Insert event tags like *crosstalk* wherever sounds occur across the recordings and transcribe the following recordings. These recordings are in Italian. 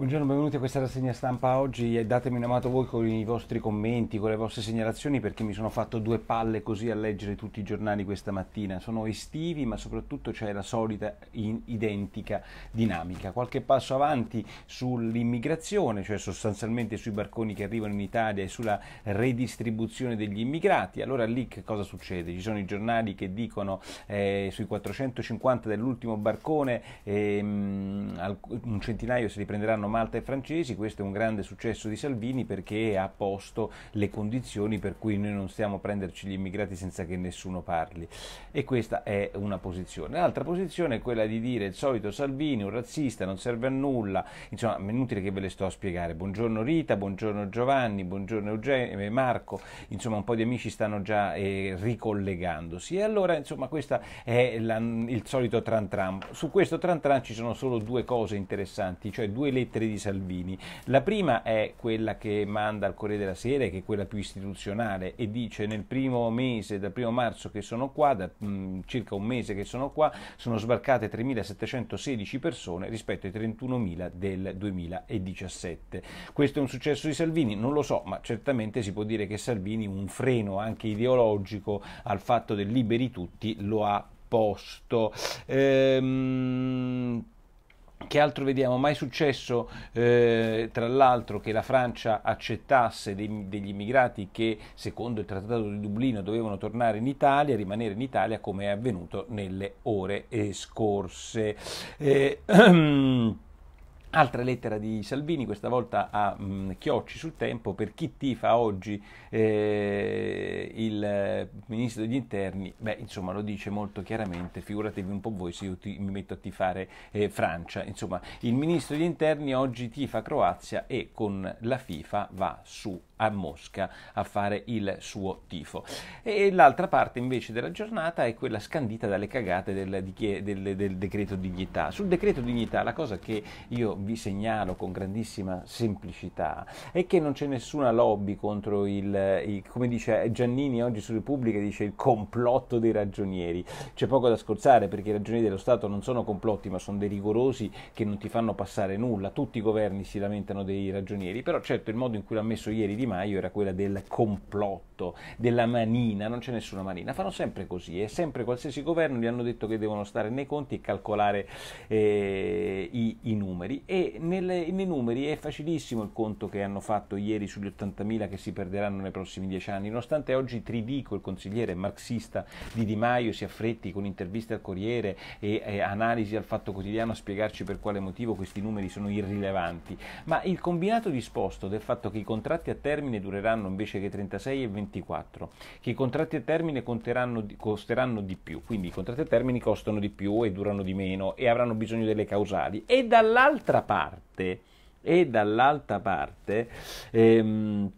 Buongiorno, benvenuti a questa rassegna stampa oggi e datemi una mano voi con i vostri commenti, con le vostre segnalazioni perché mi sono fatto due palle così a leggere tutti i giornali questa mattina. Sono estivi ma soprattutto c'è la solita identica dinamica. Qualche passo avanti sull'immigrazione, cioè sostanzialmente sui barconi che arrivano in Italia e sulla redistribuzione degli immigrati. Allora lì che cosa succede? Ci sono i giornali che dicono eh, sui 450 dell'ultimo barcone eh, un centinaio se li prenderanno Malta e francesi, questo è un grande successo di Salvini perché ha posto le condizioni per cui noi non stiamo a prenderci gli immigrati senza che nessuno parli e questa è una posizione. L'altra posizione è quella di dire il solito Salvini, un razzista, non serve a nulla, insomma è inutile che ve le sto a spiegare. Buongiorno Rita, buongiorno Giovanni, buongiorno Eugenio, eh, Marco, insomma un po' di amici stanno già eh, ricollegandosi e allora insomma questo è la, il solito tran tran. Su questo tran tran ci sono solo due cose interessanti, cioè due lettere lettere di Salvini. La prima è quella che manda al Corriere della Sera, che è quella più istituzionale, e dice nel primo mese, dal primo marzo che sono qua, da mh, mm, circa un mese che sono qua, sono sbarcate 3.716 persone rispetto ai 31.000 del 2017. Questo è un successo di Salvini? Non lo so, ma certamente si può dire che Salvini un freno anche ideologico al fatto del liberi tutti lo ha posto. Ehm, che altro vediamo? Mai successo, eh, tra l'altro, che la Francia accettasse dei, degli immigrati che, secondo il Trattato di Dublino, dovevano tornare in Italia, rimanere in Italia, come è avvenuto nelle ore eh, scorse. Eh, *clears throat* Altra lettera di Salvini, questa volta a mh, mm, Chiocci sul tempo, per chi tifa oggi eh, il ministro degli interni, beh insomma lo dice molto chiaramente, figuratevi un po' voi se io ti, mi metto a tifare eh, Francia, insomma il ministro degli interni oggi tifa Croazia e con la FIFA va su a Mosca a fare il suo tifo. E l'altra parte invece della giornata è quella scandita dalle cagate del, del, del, del decreto dignità. Sul decreto dignità la cosa che io vi segnalo con grandissima semplicità è che non c'è nessuna lobby contro il, il come dice Giannini oggi su Repubblica, dice il complotto dei ragionieri. C'è poco da scorzare perché i ragionieri dello Stato non sono complotti, ma sono dei rigorosi che non ti fanno passare nulla. Tutti i governi si lamentano dei ragionieri, però certo il modo in cui l'ha messo ieri Di Maio era quello del complotto, della manina, non c'è nessuna manina. Fanno sempre così, e sempre qualsiasi governo gli hanno detto che devono stare nei conti e calcolare eh, i, i numeri e nelle, nei numeri è facilissimo il conto che hanno fatto ieri sugli 80.000 che si perderanno nei prossimi dieci anni, nonostante oggi Tridico, il consigliere marxista di Di Maio, si affretti con interviste al Corriere e, e analisi al Fatto Quotidiano a spiegarci per quale motivo questi numeri sono irrilevanti, ma il combinato disposto del fatto che i contratti a termine dureranno invece che 36 e 24, che i contratti a termine costeranno di più, quindi i contratti a termine costano di più e durano di meno e avranno bisogno delle causali, e dall'altra questa parte e dall'altra parte ehm,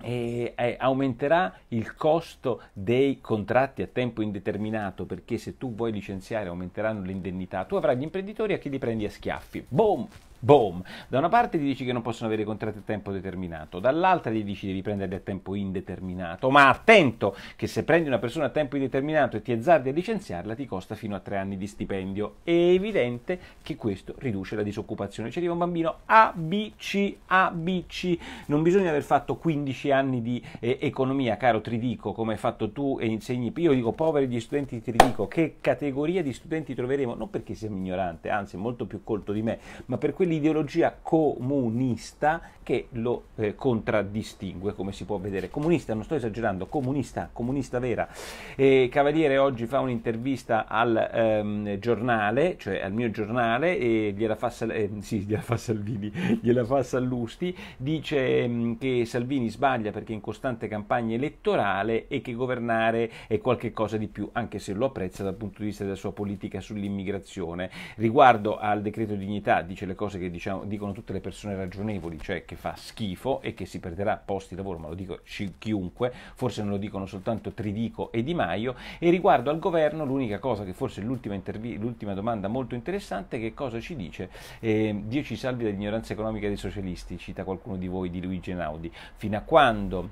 e, aumenterà il costo dei contratti a tempo indeterminato perché se tu vuoi licenziare aumenteranno le indennità tu avrai gli imprenditori a chi li prendi a schiaffi. Boom! Boom! Da una parte ti dici che non possono avere contratti a tempo determinato, dall'altra ti dici devi prenderli a tempo indeterminato, ma attento che se prendi una persona a tempo indeterminato e ti azzardi a licenziarla ti costa fino a tre anni di stipendio. È evidente che questo riduce la disoccupazione. Ci arriva un bambino ABC, ABC, non bisogna aver fatto 15 anni di eh, economia, caro Tridico, come hai fatto tu e insegni. Io dico poveri gli studenti di Tridico, che categoria di studenti troveremo? Non perché siamo ignoranti, anzi molto più colto di me, ma per quelli l'ideologia comunista che lo eh, contraddistingue, come si può vedere. Comunista, non sto esagerando, comunista, comunista vera. Eh, Cavaliere oggi fa un'intervista al ehm, giornale, cioè al mio giornale, e gliela fa, eh, sì, gliela fa Salvini, *laughs* gliela fa Sallusti, dice ehm, che Salvini sbaglia perché è in costante campagna elettorale e che governare è qualche cosa di più, anche se lo apprezza dal punto di vista della sua politica sull'immigrazione. Riguardo al decreto dignità, dice le cose che che diciamo, dicono tutte le persone ragionevoli, cioè che fa schifo e che si perderà posti di lavoro, ma lo dico chiunque, forse non lo dicono soltanto Tridico e Di Maio, e riguardo al governo l'unica cosa che forse è l'ultima, intervi- l'ultima domanda molto interessante è che cosa ci dice eh, Dio ci salvi dall'ignoranza economica dei socialisti, cita qualcuno di voi di Luigi Enaudi, fino a quando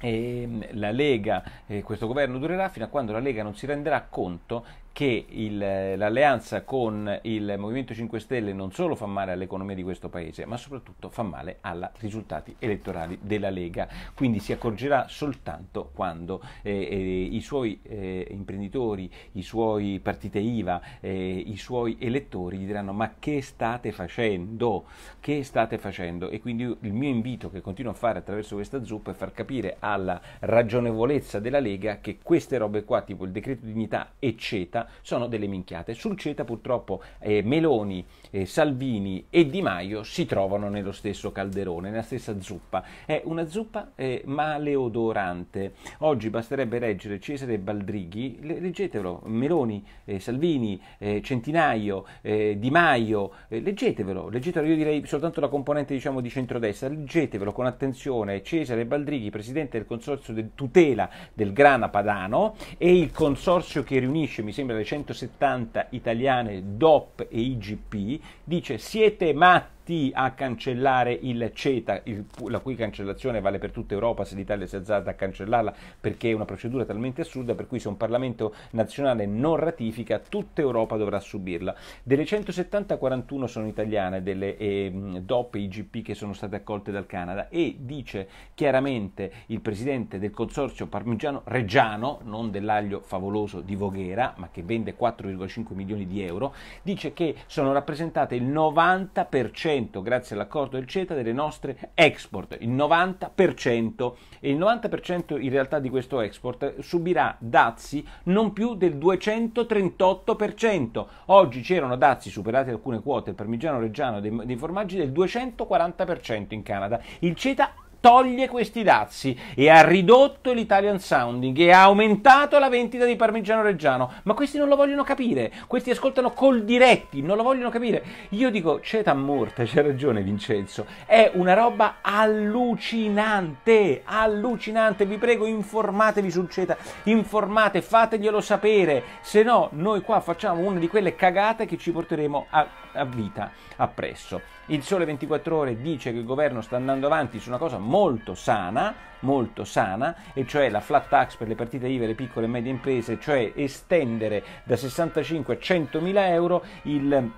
ehm, la Lega, eh, questo governo durerà fino a quando la Lega non si renderà conto che il, eh, l'alleanza con il Movimento 5 Stelle non solo fa male all'economia di questo Paese, ma soprattutto fa male ai risultati elettorali della Lega. Quindi si accorgerà soltanto quando eh, eh, i suoi eh, imprenditori, i suoi partite IVA, eh, i suoi elettori gli diranno ma che state facendo? Che state facendo? E quindi il mio invito che continuo a fare attraverso questa zuppa è far capire alla ragionevolezza della Lega che queste robe qua, tipo il decreto dignità, eccetera, ceta sono delle minchiate. Sul ceta purtroppo eh, Meloni, eh, Salvini e Di Maio si trovano nello stesso calderone, nella stessa zuppa. È una zuppa eh, maleodorante. Oggi basterebbe leggere Cesare Baldrighi, le- leggetelo, Meloni, eh, Salvini, eh, Centinaio, eh, Di Maio, leggetevelo, leggetelo, io direi soltanto la componente diciamo di centrodestra, leggetevelo con attenzione, Cesare Baldrighi, presidente del consorzio di de- tutela del grana padano e il consorzio che riunisce, mi sembra dicembre le 170 italiane DOP e IGP, dice siete matti a cancellare il CETA, il, la cui cancellazione vale per tutta Europa se l'Italia si è alzata a cancellarla perché è una procedura talmente assurda per cui se un Parlamento nazionale non ratifica tutta Europa dovrà subirla. Delle 170 41 sono italiane, delle eh, DOP IGP che sono state accolte dal Canada e dice chiaramente il presidente del consorzio parmigiano reggiano, non dell'aglio favoloso di Voghera, ma che vende 4,5 milioni di euro, dice che sono rappresentate il 90% aumento, grazie all'accordo del CETA, delle nostre export, il 90%, e il 90% in realtà di questo export subirà dazi non più del 238%. Oggi c'erano dazi superati alcune quote, il parmigiano reggiano dei, dei formaggi del 240% in Canada. Il CETA toglie questi dazi e ha ridotto l'Italian sounding e ha aumentato la vendita di parmigiano reggiano. Ma questi non lo vogliono capire, questi ascoltano col diretti, non lo vogliono capire. Io dico, c'è morta, c'è ragione Vincenzo, è una roba allucinante, allucinante, vi prego informatevi sul CETA, informate, fateglielo sapere, se no noi qua facciamo una di quelle cagate che ci porteremo a, a vita appresso. Il Sole 24 Ore dice che il governo sta andando avanti su una cosa molto sana, molto sana, e cioè la flat tax per le partite IVA e le piccole e medie imprese, cioè estendere da 65 a 100 mila euro il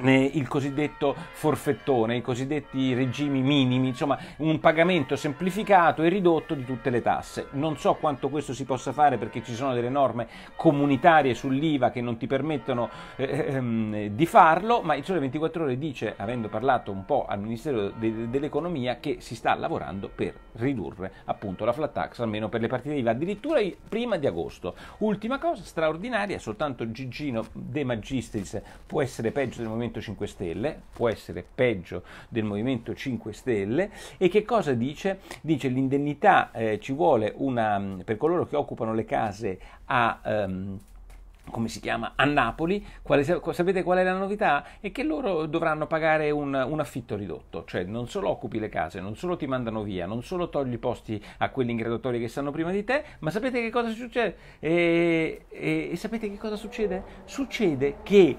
il cosiddetto forfettone, i cosiddetti regimi minimi, insomma un pagamento semplificato e ridotto di tutte le tasse. Non so quanto questo si possa fare perché ci sono delle norme comunitarie sull'IVA che non ti permettono eh, ehm, di farlo, ma il Sole 24 Ore dice, avendo parlato un po' al Ministero de- dell'Economia, che si sta lavorando per ridurre appunto la flat tax, almeno per le partite IVA, addirittura prima di agosto. Ultima cosa straordinaria, soltanto Gigino De Magistris può essere peggio del momento Movimento 5 Stelle, può essere peggio del Movimento 5 Stelle, e che cosa dice? Dice l'indennità eh, ci vuole una, mm, per coloro che occupano le case a... Um, come si chiama, a Napoli, quale, sapete qual è la novità? È che loro dovranno pagare un, un, affitto ridotto, cioè non solo occupi le case, non solo ti mandano via, non solo togli i posti a quelli in graduatoria che stanno prima di te, ma sapete che cosa succede? E, e, e sapete che cosa succede? Succede che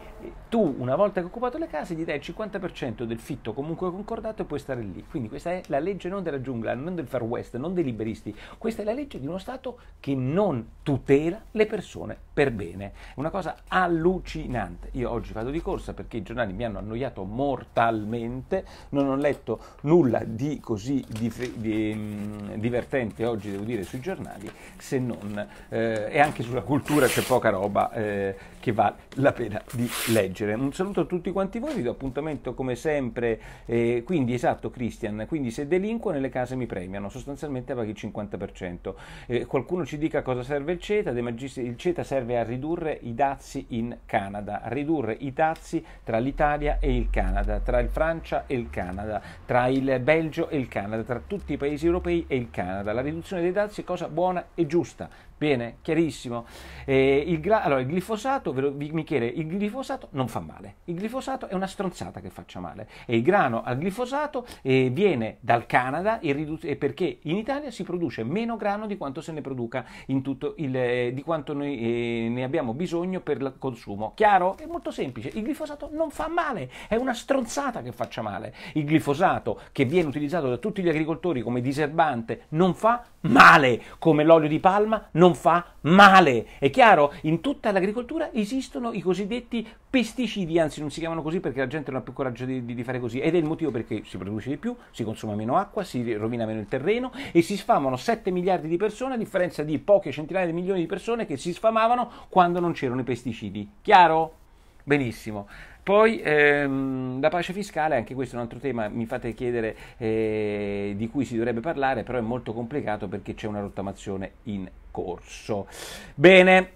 tu, una volta che hai occupato le case, gli dai il 50% del fitto comunque concordato e puoi stare lì. Quindi questa è la legge non della giungla, non del far west, non dei liberisti, questa è la legge di uno Stato che non tutela le persone per bene una cosa allucinante. Io oggi vado di corsa perché i giornali mi hanno annoiato mortalmente, non ho letto nulla di così dif- di, mm, divertente oggi, devo dire, sui giornali, se non, eh, e anche sulla cultura c'è poca roba eh, che vale la pena di leggere. Un saluto a tutti quanti voi, vi do appuntamento come sempre, eh, quindi esatto Christian, quindi se delinquo nelle case mi premiano, sostanzialmente paghi il 50%. Eh, qualcuno ci dica cosa serve il CETA, il CETA serve a ridurre ridurre i dazi in Canada, ridurre i dazi tra l'Italia e il Canada, tra il Francia e il Canada, tra il Belgio e il Canada, tra tutti i paesi europei e il Canada. La riduzione dei dazi è cosa buona e giusta. Bene, chiarissimo. Eh, il, gra- allora, il glifosato, ve lo, vi, mi chiede, il glifosato non fa male. Il glifosato è una stronzata che faccia male. E il grano al glifosato eh, viene dal Canada ridu- perché in Italia si produce meno grano di quanto se ne produca in tutto il, eh, di quanto noi eh, ne abbiamo abbiamo bisogno per il consumo. Chiaro? È molto semplice, il glifosato non fa male, è una stronzata che faccia male. Il glifosato che viene utilizzato da tutti gli agricoltori come diserbante non fa male, come l'olio di palma non fa male. È chiaro? In tutta l'agricoltura esistono i cosiddetti pesticidi, anzi non si chiamano così perché la gente non ha più coraggio di, di, di fare così ed è il motivo perché si produce di più, si consuma meno acqua, si rovina meno il terreno e si sfamano 7 miliardi di persone a differenza di poche centinaia di milioni di persone che si sfamavano quando non c'erano i pesticidi. Chiaro? Benissimo. Poi ehm, la pace fiscale, anche questo è un altro tema, mi fate chiedere eh, di cui si dovrebbe parlare, però è molto complicato perché c'è una rottamazione in corso. Bene,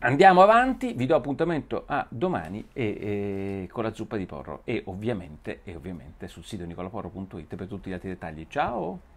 andiamo avanti, vi do appuntamento a domani e, e, eh, con la zuppa di porro e ovviamente, e ovviamente sul sito nicolaporro.it per tutti gli altri dettagli. Ciao!